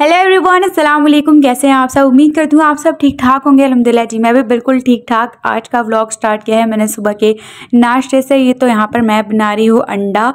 hello everyone अस्सलाम वालेकुम कैसे हैं आप सब उम्मीद करती हूँ आप सब ठीक ठाक होंगे अलहमदिल्ला जी मैं भी बिल्कुल ठीक ठाक आज का व्लॉग स्टार्ट किया है मैंने सुबह के नाश्ते से ये तो यहाँ पर मैं बना रही हूँ अंडा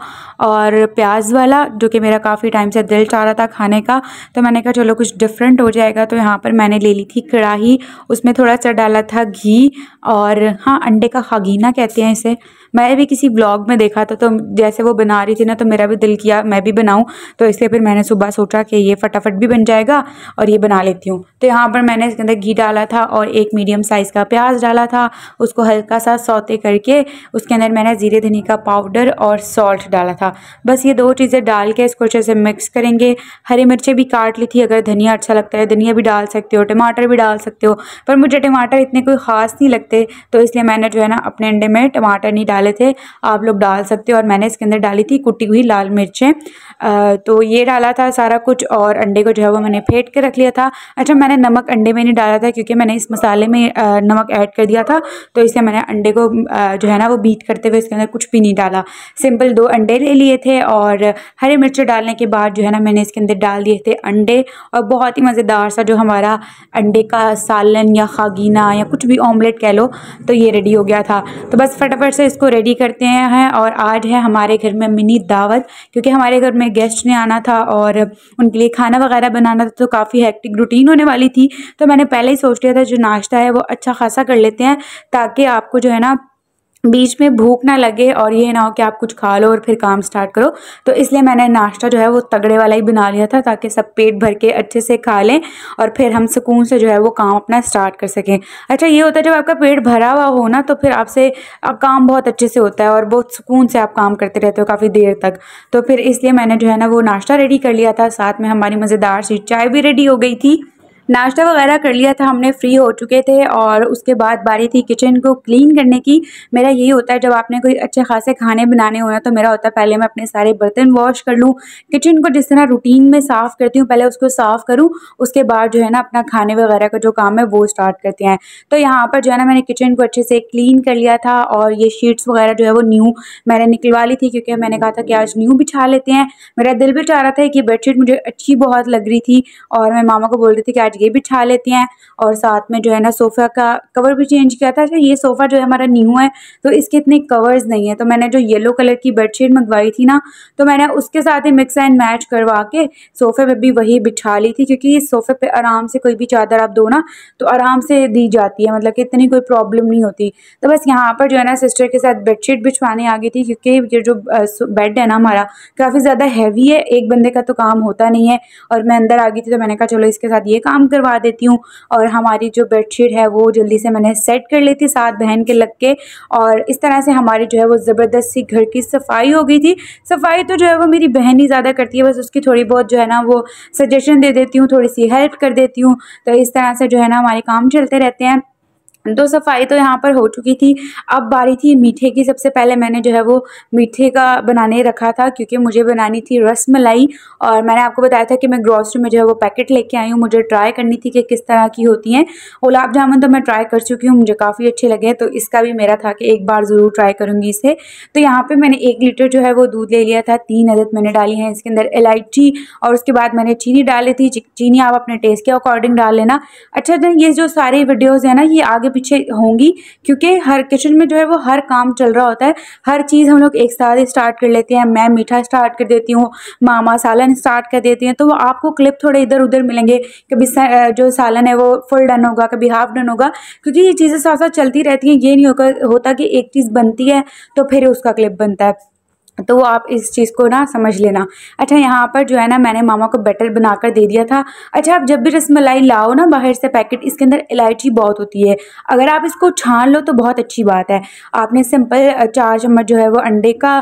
और प्याज वाला जो कि मेरा काफ़ी टाइम से दिल चाह रहा था खाने का तो मैंने कहा चलो कुछ डिफरेंट हो जाएगा तो यहाँ पर मैंने ले ली थी कड़ाही उसमें थोड़ा सा डाला था घी और हाँ अंडे का खागीना कहते हैं इसे मैंने भी किसी ब्लॉग में देखा था तो जैसे वो बना रही थी ना तो मेरा भी दिल किया मैं भी बनाऊँ तो इसलिए फिर मैंने सुबह सोचा कि ये फटाफट भी बन जाएगा और ये बना लेती हूँ तो यहाँ पर मैंने इसके अंदर घी डाला था और एक मीडियम साइज़ का प्याज डाला था उसको हल्का सा सौते करके उसके अंदर मैंने ज़ीरे धनी का पाउडर और सॉल्ट डाला था बस ये दो चीज़ें डाल के इसको अच्छे से मिक्स करेंगे हरी मिर्चें भी काट ली थी अगर धनिया अच्छा लगता है धनिया भी डाल सकते हो टमाटर भी डाल सकते हो पर मुझे टमाटर इतने कोई ख़ास नहीं लगते तो इसलिए मैंने जो है ना अपने अंडे में टमाटर नहीं डाला डाले थे आप लोग डाल सकते हो और मैंने इसके अंदर डाली थी कुटी हुई लाल मिर्चें तो ये डाला था सारा कुछ और अंडे को जो है वो मैंने फेंट के रख लिया था अच्छा मैंने नमक अंडे में नहीं डाला था क्योंकि मैंने इस मसाले में नमक ऐड कर दिया था तो इसलिए मैंने अंडे को जो है ना वो बीट करते हुए इसके अंदर कुछ भी नहीं डाला सिंपल दो अंडे ले लिए थे और हरी मिर्च डालने के बाद जो है ना मैंने इसके अंदर डाल दिए थे अंडे और बहुत ही मज़ेदार सा जो हमारा अंडे का सालन या खागीना या कुछ भी ऑमलेट कह लो तो ये रेडी हो गया था तो बस फटाफट से इसको रेडी करते हैं और आज है हमारे घर में मिनी दावत क्योंकि हमारे घर में गेस्ट ने आना था और उनके लिए खाना वगैरह बनाना था तो काफ़ी हैक्टिक रूटीन होने वाली थी तो मैंने पहले ही सोच लिया था जो नाश्ता है वो अच्छा खासा कर लेते हैं ताकि आपको जो है ना बीच में भूख ना लगे और ये ना हो कि आप कुछ खा लो और फिर काम स्टार्ट करो तो इसलिए मैंने नाश्ता जो है वो तगड़े वाला ही बना लिया था ताकि सब पेट भर के अच्छे से खा लें और फिर हम सुकून से जो है वो काम अपना स्टार्ट कर सकें अच्छा ये होता है जब आपका पेट भरा हुआ हो ना तो फिर आपसे आप काम बहुत अच्छे से होता है और बहुत सुकून से आप काम करते रहते हो काफ़ी देर तक तो फिर इसलिए मैंने जो है ना वो नाश्ता रेडी कर लिया था साथ में हमारी मज़ेदार सी चाय भी रेडी हो गई थी नाश्ता वगैरह कर लिया था हमने फ्री हो चुके थे और उसके बाद बारी थी किचन को क्लीन करने की मेरा यही होता है जब आपने कोई अच्छे खासे खाने बनाने होना तो मेरा होता है पहले मैं अपने सारे बर्तन वॉश कर लूँ किचन को जिस तरह रूटीन में साफ़ करती हूँ पहले उसको साफ़ करूँ उसके बाद जो है ना अपना खाने वगैरह का जो काम है वो स्टार्ट करते हैं तो यहाँ पर जो है ना मैंने किचन को अच्छे से क्लीन कर लिया था और ये शीट्स वगैरह जो है वो न्यू मैंने निकलवा ली थी क्योंकि मैंने कहा था कि आज न्यू बिछा लेते हैं मेरा दिल भी चाह रहा था कि बेडशीट मुझे अच्छी बहुत लग रही थी और मैं मामा को बोल रही थी कि आज आज ये बिठा लेते लेती हैं और साथ में जो है ना सोफ़ा का कवर भी चेंज किया था अच्छा ये सोफ़ा जो है हमारा न्यू है तो इसके इतने कवर्स नहीं है तो मैंने जो येलो कलर की बेडशीट मंगवाई थी ना तो मैंने उसके साथ ही मिक्स एंड मैच करवा के सोफ़े पर भी वही बिठा ली थी क्योंकि इस सोफ़े पर आराम से कोई भी चादर आप दो ना तो आराम से दी जाती है मतलब कि इतनी कोई प्रॉब्लम नहीं होती तो बस यहाँ पर जो है ना सिस्टर के साथ बेडशीट बिछवाने आ गई थी क्योंकि ये जो बेड है ना हमारा काफ़ी ज़्यादा हैवी है एक बंदे का तो काम होता नहीं है और मैं अंदर आ गई थी तो मैंने कहा चलो इसके साथ ये काम करवा देती हूँ और हमारी जो बेडशीट है वो जल्दी से मैंने सेट कर ली थी साथ बहन के लग के और इस तरह से हमारी जो है वो ज़बरदस्त सी घर की सफाई हो गई थी सफाई तो जो है वो मेरी बहन ही ज़्यादा करती है बस उसकी थोड़ी बहुत जो है ना वो सजेशन दे देती हूँ थोड़ी सी हेल्प कर देती हूँ तो इस तरह से जो है ना हमारे काम चलते रहते हैं तो सफाई तो यहाँ पर हो चुकी थी अब बारी थी मीठे की सबसे पहले मैंने जो है वो मीठे का बनाने रखा था क्योंकि मुझे बनानी थी रस मलाई और मैंने आपको बताया था कि मैं ग्रॉसरी में जो है वो पैकेट लेके आई हूँ मुझे ट्राई करनी थी कि किस तरह की होती हैं गुलाब जामुन तो मैं ट्राई कर चुकी हूँ मुझे काफ़ी अच्छे लगे तो इसका भी मेरा था कि एक बार ज़रूर ट्राई करूँगी इसे तो यहाँ पर मैंने एक लीटर जो है वो दूध ले लिया था तीन अदद मैंने डाली है इसके अंदर इलायची और उसके बाद मैंने चीनी डाली थी चीनी आप अपने टेस्ट के अकॉर्डिंग डाल लेना अच्छा तो ये जो सारी वीडियोज़ हैं ना ये आगे पीछे होंगी क्योंकि हर किचन में जो है वो हर काम चल रहा होता है हर चीज़ हम लोग एक साथ स्टार्ट कर लेते हैं मैं मीठा स्टार्ट कर देती हूँ मामा सालन स्टार्ट कर देती हैं तो वो आपको क्लिप थोड़े इधर उधर मिलेंगे कभी जो सालन है वो फुल डन होगा कभी हाफ डन होगा क्योंकि ये चीज़ें साथ साथ चलती रहती हैं ये नहीं होता कि एक चीज़ बनती है तो फिर उसका क्लिप बनता है तो आप इस चीज़ को ना समझ लेना अच्छा यहाँ पर जो है ना मैंने मामा को बैटर बनाकर दे दिया था अच्छा आप जब भी रसमलाई लाओ ना बाहर से पैकेट इसके अंदर इलायची बहुत होती है अगर आप इसको छान लो तो बहुत अच्छी बात है आपने सिंपल चार चम्मच जो है वो अंडे का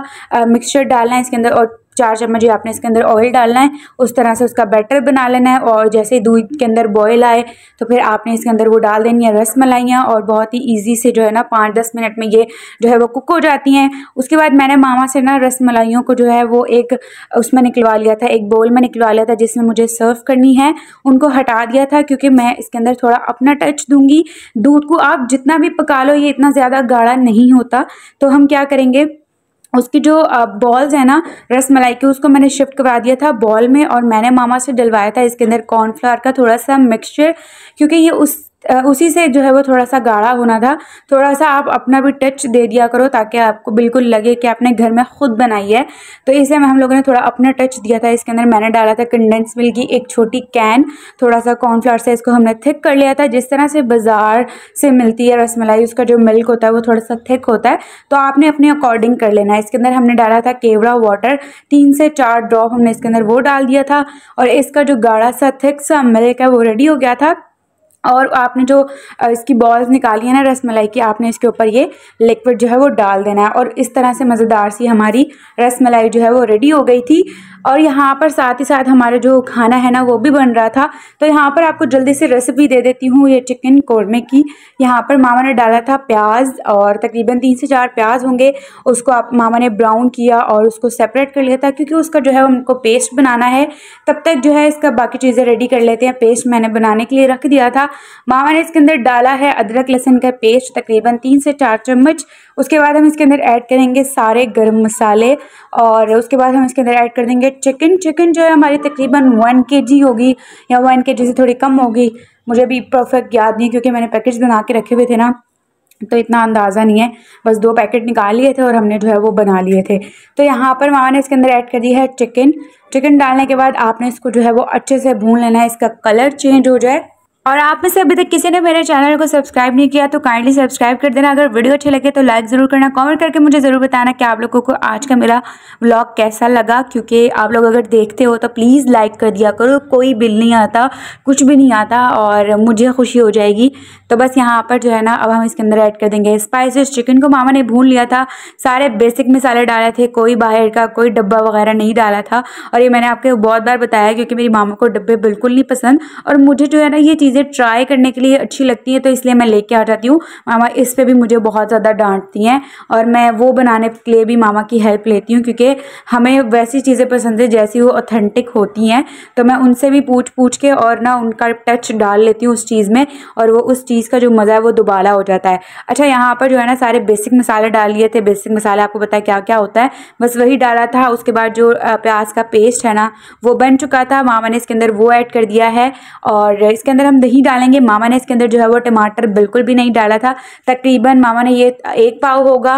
मिक्सचर डालना है इसके अंदर और चार चम्मच आपने इसके अंदर ऑयल डालना है उस तरह से उसका बैटर बना लेना है और जैसे ही दूध के अंदर बॉयल आए तो फिर आपने इसके अंदर वो डाल देनी है रस मलाइयाँ और बहुत ही ईजी से जो है ना पाँच दस मिनट में ये जो है वो कुक हो जाती हैं उसके बाद मैंने मामा से ना रस मलाइयों को जो है वो एक उसमें निकलवा लिया था एक बोल में निकलवा लिया था जिसमें मुझे सर्व करनी है उनको हटा दिया था क्योंकि मैं इसके अंदर थोड़ा अपना टच दूंगी दूध को आप जितना भी पका लो ये इतना ज़्यादा गाढ़ा नहीं होता तो हम क्या करेंगे उसकी जो बॉल्स है ना रस मलाई के उसको मैंने शिफ्ट करवा दिया था बॉल में और मैंने मामा से डलवाया था इसके अंदर कॉर्नफ्लावर का थोड़ा सा मिक्सचर क्योंकि ये उस उसी से जो है वो थोड़ा सा गाढ़ा होना था थोड़ा सा आप अपना भी टच दे दिया करो ताकि आपको बिल्कुल लगे कि आपने घर में ख़ुद बनाई है तो इसे हम लोगों ने थोड़ा अपना टच दिया था इसके अंदर मैंने डाला था कंडेंस मिल्क की एक छोटी कैन थोड़ा सा कॉर्नफ्लावर से इसको हमने थिक कर लिया था जिस तरह से बाज़ार से मिलती है रसमलाई उसका जो मिल्क होता है वो थोड़ा सा थिक होता है तो आपने अपने अकॉर्डिंग कर लेना है इसके अंदर हमने डाला था केवड़ा वाटर तीन से चार ड्रॉप हमने इसके अंदर वो डाल दिया था और इसका जो गाढ़ा सा थिक सा मिल्क है वो रेडी हो गया था और आपने जो इसकी बॉल्स निकाली है ना रसमलाई की आपने इसके ऊपर ये लिक्विड जो है वो डाल देना है और इस तरह से मज़ेदार सी हमारी रसमलाई जो है वो रेडी हो गई थी और यहाँ पर साथ ही साथ हमारा जो खाना है ना वो भी बन रहा था तो यहाँ पर आपको जल्दी से रेसिपी दे देती हूँ ये चिकन कौरमे की यहाँ पर मामा ने डाला था प्याज और तकरीबन तीन से चार प्याज होंगे उसको आप मामा ने ब्राउन किया और उसको सेपरेट कर लिया था क्योंकि उसका जो है उनको पेस्ट बनाना है तब तक जो है इसका बाकी चीज़ें रेडी कर लेते हैं पेस्ट मैंने बनाने के लिए रख दिया था मामा ने इसके अंदर डाला है अदरक लहसन का पेस्ट तकरीबन तीन से चार चम्मच उसके बाद हम इसके अंदर ऐड करेंगे सारे गर्म मसाले और उसके बाद हम इसके अंदर ऐड कर देंगे चिकन चिकन जो है हमारी तकरीबन वन के जी होगी या वन के जी से थोड़ी कम होगी मुझे अभी परफेक्ट याद नहीं क्योंकि मैंने पैकेट बना के रखे हुए थे ना तो इतना अंदाज़ा नहीं है बस दो पैकेट निकाल लिए थे और हमने जो है वो बना लिए थे तो यहाँ पर मामा ने इसके अंदर ऐड कर दिया है चिकन चिकन डालने के बाद आपने इसको जो है वो अच्छे से भून लेना है इसका कलर चेंज हो जाए और आप में से अभी तक किसी ने मेरे चैनल को सब्सक्राइब नहीं किया तो काइंडली सब्सक्राइब कर देना अगर वीडियो अच्छे लगे तो लाइक ज़रूर करना कमेंट करके मुझे ज़रूर बताना कि आप लोगों को आज का मेरा व्लॉग कैसा लगा क्योंकि आप लोग अगर देखते हो तो प्लीज़ लाइक कर दिया करो कोई बिल नहीं आता कुछ भी नहीं आता और मुझे खुशी हो जाएगी तो बस यहाँ पर जो है ना अब हम इसके अंदर ऐड कर देंगे स्पाइसिस चिकन को मामा ने भून लिया था सारे बेसिक मसाले डाले थे कोई बाहर का कोई डब्बा वगैरह नहीं डाला था और ये मैंने आपको बहुत बार बताया क्योंकि मेरी मामा को डब्बे बिल्कुल नहीं पसंद और मुझे जो है ना ये चीज़ चीज़ें ट्राई करने के लिए अच्छी लगती हैं तो इसलिए मैं लेके आ जाती हूँ मामा इस पर भी मुझे बहुत ज़्यादा डांटती हैं और मैं वो बनाने के लिए भी मामा की हेल्प लेती हूँ क्योंकि हमें वैसी चीज़ें पसंद है जैसी वो ऑथेंटिक होती हैं तो मैं उनसे भी पूछ पूछ के और ना उनका टच डाल लेती हूँ उस चीज़ में और वो उस चीज़ का जो मज़ा है वो दुबाला हो जाता है अच्छा यहाँ पर जो है ना सारे बेसिक मसाले डाल लिए थे बेसिक मसाले आपको पता है क्या क्या होता है बस वही डाला था उसके बाद जो प्याज का पेस्ट है ना वो बन चुका था मामा ने इसके अंदर वो ऐड कर दिया है और इसके अंदर हम दही डालेंगे मामा ने इसके अंदर जो है वो टमाटर बिल्कुल भी नहीं डाला था तकरीबन मामा ने ये एक पाव होगा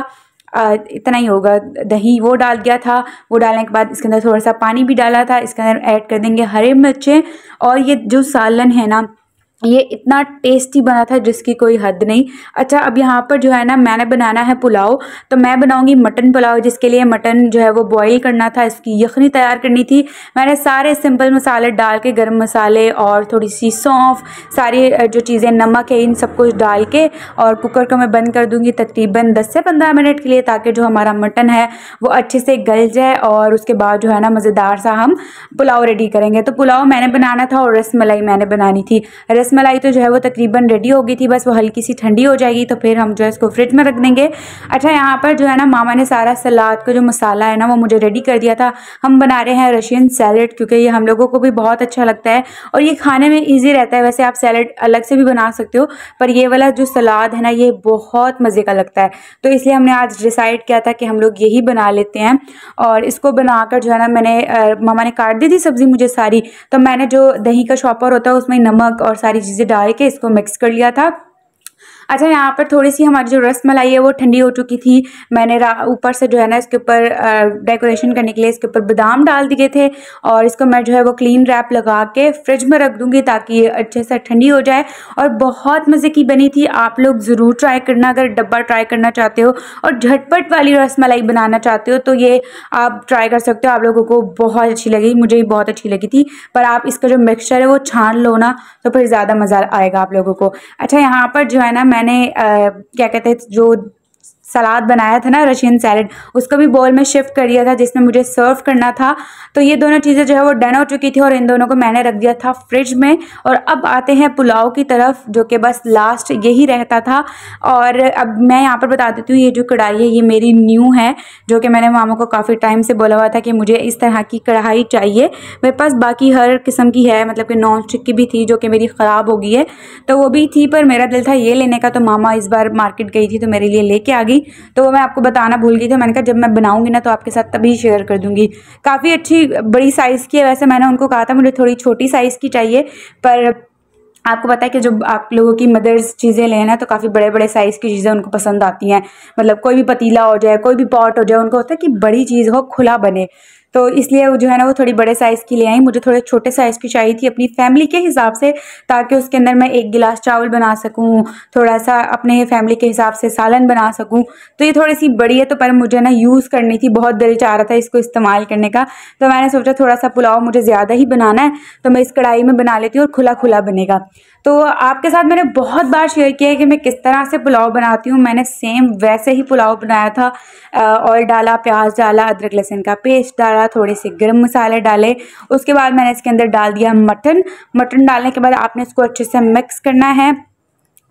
इतना ही होगा दही वो डाल दिया था वो डालने के बाद इसके अंदर थोड़ा सा पानी भी डाला था इसके अंदर ऐड कर देंगे हरे मिर्चें और ये जो सालन है ना ये इतना टेस्टी बना था जिसकी कोई हद नहीं अच्छा अब यहाँ पर जो है ना मैंने बनाना है पुलाव तो मैं बनाऊँगी मटन पुलाव जिसके लिए मटन जो है वो बॉईल करना था इसकी यखनी तैयार करनी थी मैंने सारे सिंपल मसाले डाल के गर्म मसाले और थोड़ी सी सौंफ सारी जो चीज़ें नमक है इन सब कुछ डाल के और कुकर को मैं बंद कर दूँगी तकरीबन दस से पंद्रह मिनट के लिए ताकि जो हमारा मटन है वो अच्छे से गल जाए और उसके बाद जो है ना मज़ेदार सा हम पुलाव रेडी करेंगे तो पुलाव मैंने बनाना था और रस मलाई मैंने बनानी थी रस रसमलाई तो जो है वो तकरीबन रेडी हो गई थी बस वो हल्की सी ठंडी हो जाएगी तो फिर हम जो है इसको फ्रिज में रख देंगे अच्छा यहाँ पर जो है ना मामा ने सारा सलाद का जो मसाला है ना वो मुझे रेडी कर दिया था हम बना रहे हैं रशियन सैलड क्योंकि ये हम लोगों को भी बहुत अच्छा लगता है और ये खाने में ईजी रहता है वैसे आप सैलड अलग से भी बना सकते हो पर ये वाला जो सलाद है ना ये बहुत मज़े का लगता है तो इसलिए हमने आज डिसाइड किया था कि हम लोग यही बना लेते हैं और इसको बनाकर जो है ना मैंने मामा ने काट दी थी सब्ज़ी मुझे सारी तो मैंने जो दही का शॉपर होता है उसमें नमक और सारी सारी चीज़ें डाल के इसको मिक्स कर लिया था अच्छा यहाँ पर थोड़ी सी हमारी जो रस मलाई है वो ठंडी हो चुकी थी मैंने ऊपर से जो है ना इसके ऊपर डेकोरेशन करने के लिए इसके ऊपर बादाम डाल दिए थे और इसको मैं जो है वो क्लीन रैप लगा के फ्रिज में रख दूँगी ताकि ये अच्छे से ठंडी हो जाए और बहुत मज़े की बनी थी आप लोग ज़रूर ट्राई करना अगर डब्बा ट्राई करना चाहते हो और झटपट वाली रस मलाई बनाना चाहते हो तो ये आप ट्राई कर सकते हो आप लोगों को बहुत अच्छी लगी मुझे भी बहुत अच्छी लगी थी पर आप इसका जो मिक्सचर है वो छान लो ना तो फिर ज़्यादा मज़ा आएगा आप लोगों को अच्छा यहाँ पर जो है ना मैंने क्या कहते हैं जो सलाद बनाया था ना रशियन सैलड उसको भी बॉल में शिफ्ट कर दिया था जिसमें मुझे सर्व करना था तो ये दोनों चीज़ें जो है वो डन हो चुकी थी और इन दोनों को मैंने रख दिया था फ्रिज में और अब आते हैं पुलाव की तरफ जो कि बस लास्ट यही रहता था और अब मैं यहाँ पर बता देती हूँ ये जो कढ़ाई है ये मेरी न्यू है जो कि मैंने मामा को काफ़ी टाइम से बोला हुआ था कि मुझे इस तरह की कढ़ाई चाहिए मेरे पास बाकी हर किस्म की है मतलब कि नॉन स्टिक की भी थी जो कि मेरी ख़राब हो गई है तो वो भी थी पर मेरा दिल था ये लेने का तो मामा इस बार मार्केट गई थी तो मेरे लिए लेके आ गई तो वो मैं आपको बताना भूल गई थी मैंने कहा जब मैं बनाऊंगी ना तो आपके साथ तभी शेयर कर दूंगी काफ़ी अच्छी बड़ी साइज़ की है वैसे मैंने उनको कहा था मुझे थोड़ी छोटी साइज़ की चाहिए पर आपको पता है कि जब आप लोगों की मदर्स चीज़ें लें ना तो काफ़ी बड़े बड़े साइज़ की चीज़ें उनको पसंद आती हैं मतलब कोई भी पतीला हो जाए कोई भी पॉट हो जाए उनको होता है कि बड़ी चीज़ हो खुला बने तो इसलिए जो है ना वो थोड़ी बड़े साइज़ की ले आई मुझे थोड़े छोटे साइज़ की चाहिए थी अपनी फैमिली के हिसाब से ताकि उसके अंदर मैं एक गिलास चावल बना सकूँ थोड़ा सा अपने फैमिली के हिसाब से सालन बना सकूँ तो ये थोड़ी सी बड़ी है तो पर मुझे ना यूज़ करनी थी बहुत दिल चाह रहा था इसको इस्तेमाल करने का तो मैंने सोचा थोड़ा सा पुलाव मुझे ज़्यादा ही बनाना है तो मैं इस कढ़ाई में बना लेती हूँ और खुला खुला बनेगा तो आपके साथ मैंने बहुत बार शेयर किया है कि मैं किस तरह से पुलाव बनाती हूँ मैंने सेम वैसे ही पुलाव बनाया था ऑयल डाला प्याज डाला अदरक लहसुन का पेस्ट डाला थोड़े से गर्म मसाले डाले उसके बाद मैंने इसके अंदर डाल दिया मटन मटन डालने के बाद आपने इसको अच्छे से मिक्स करना है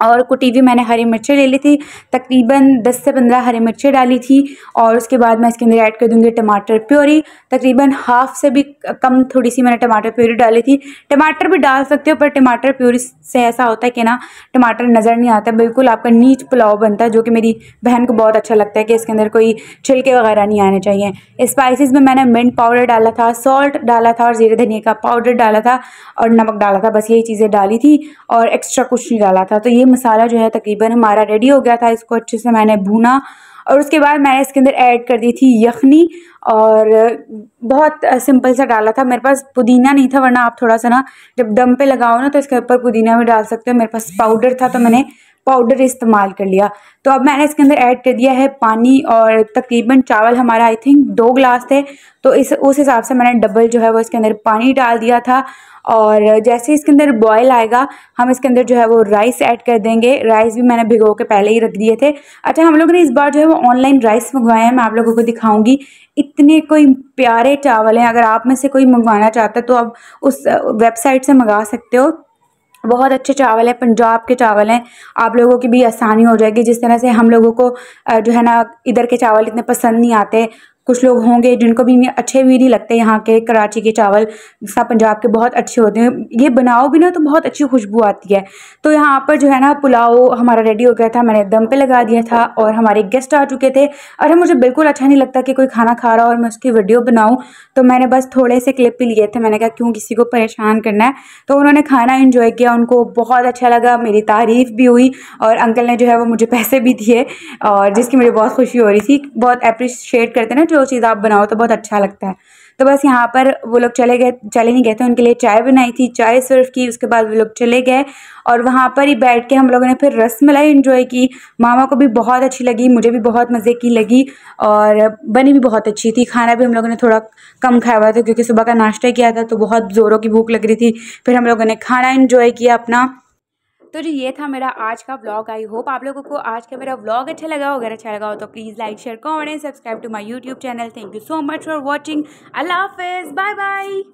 और कुटी हुई मैंने हरी मिर्चें ले ली थी तकरीबन 10 से 15 हरी मिर्चें डाली थी और उसके बाद मैं इसके अंदर ऐड कर दूंगी टमाटर प्योरी तकरीबन हाफ़ से भी कम थोड़ी सी मैंने टमाटर प्योरी डाली थी टमाटर भी डाल सकते हो पर टमाटर प्योरी से ऐसा होता है कि ना टमाटर नज़र नहीं आता बिल्कुल आपका नीच पुलाव बनता है जो कि मेरी बहन को बहुत अच्छा लगता है कि इसके अंदर कोई छिलके वगैरह नहीं आने चाहिए स्पाइसिस में मैंने मिंट पाउडर डाला था सॉल्ट डाला था और जीरे धनिया का पाउडर डाला था और नमक डाला था बस यही चीज़ें डाली थी और एक्स्ट्रा कुछ नहीं डाला था तो ये मसाला जो है तकरीबन हमारा रेडी हो गया था इसको अच्छे से मैंने भूना और उसके बाद मैंने इसके अंदर ऐड कर दी थी यखनी और बहुत सिंपल सा डाला था मेरे पास पुदीना नहीं था वरना आप थोड़ा सा ना जब दम पे लगाओ ना तो इसके ऊपर पुदीना भी डाल सकते हो मेरे पास पाउडर था तो मैंने पाउडर इस्तेमाल कर लिया तो अब मैंने इसके अंदर ऐड कर दिया है पानी और तकरीबन चावल हमारा आई थिंक दो ग्लास थे तो इस उस हिसाब से मैंने डबल जो है वो इसके अंदर पानी डाल दिया था और जैसे इसके अंदर बॉयल आएगा हम इसके अंदर जो है वो राइस ऐड कर देंगे राइस भी मैंने भिगो के पहले ही रख दिए थे अच्छा हम लोगों ने इस बार जो है वो ऑनलाइन राइस मंगवाए हैं मैं आप लोगों को दिखाऊंगी इतने कोई प्यारे चावल हैं अगर आप में से कोई मंगवाना चाहता है तो आप उस वेबसाइट से मंगा सकते हो बहुत अच्छे चावल हैं पंजाब के चावल हैं आप लोगों की भी आसानी हो जाएगी जिस तरह से हम लोगों को जो है ना इधर के चावल इतने पसंद नहीं आते कुछ लोग होंगे जिनको भी अच्छे भी नहीं लगते यहाँ के कराची के चावल सा पंजाब के बहुत अच्छे होते हैं ये बनाओ भी ना तो बहुत अच्छी खुशबू आती है तो यहाँ पर जो है ना पुलाव हमारा रेडी हो गया था मैंने दम पे लगा दिया था और हमारे गेस्ट आ चुके थे अरे मुझे बिल्कुल अच्छा नहीं लगता कि कोई खाना खा रहा और मैं उसकी वीडियो बनाऊँ तो मैंने बस थोड़े से क्लिप भी लिए थे मैंने कहा क्यों किसी को परेशान करना है तो उन्होंने खाना इन्जॉय किया उनको बहुत अच्छा लगा मेरी तारीफ़ भी हुई और अंकल ने जो है वो मुझे पैसे भी दिए और जिसकी मुझे बहुत खुशी हो रही थी बहुत अप्रिशिएट करते ना जो चीज़ आप बनाओ तो बहुत अच्छा लगता है तो बस यहाँ पर वो लोग चले गए चले नहीं गए थे उनके लिए चाय बनाई थी चाय सर्व की उसके बाद वो लोग चले गए और वहाँ पर ही बैठ के हम लोगों ने फिर रस मलाई इन्जॉय की मामा को भी बहुत अच्छी लगी मुझे भी बहुत मज़े की लगी और बनी भी बहुत अच्छी थी खाना भी हम लोगों ने थोड़ा कम खाया हुआ था क्योंकि सुबह का नाश्ता किया था तो बहुत ज़ोरों की भूख लग रही थी फिर हम लोगों ने खाना इन्जॉय किया अपना तो जी ये था मेरा आज का ब्लॉग आई होप आप लोगों को आज का मेरा ब्लॉग अच्छा लगा हो अगर अच्छा लगा हो तो please like share comment and subscribe to my YouTube channel thank you so much for watching अल्लाह हाफिज़ बाय बाय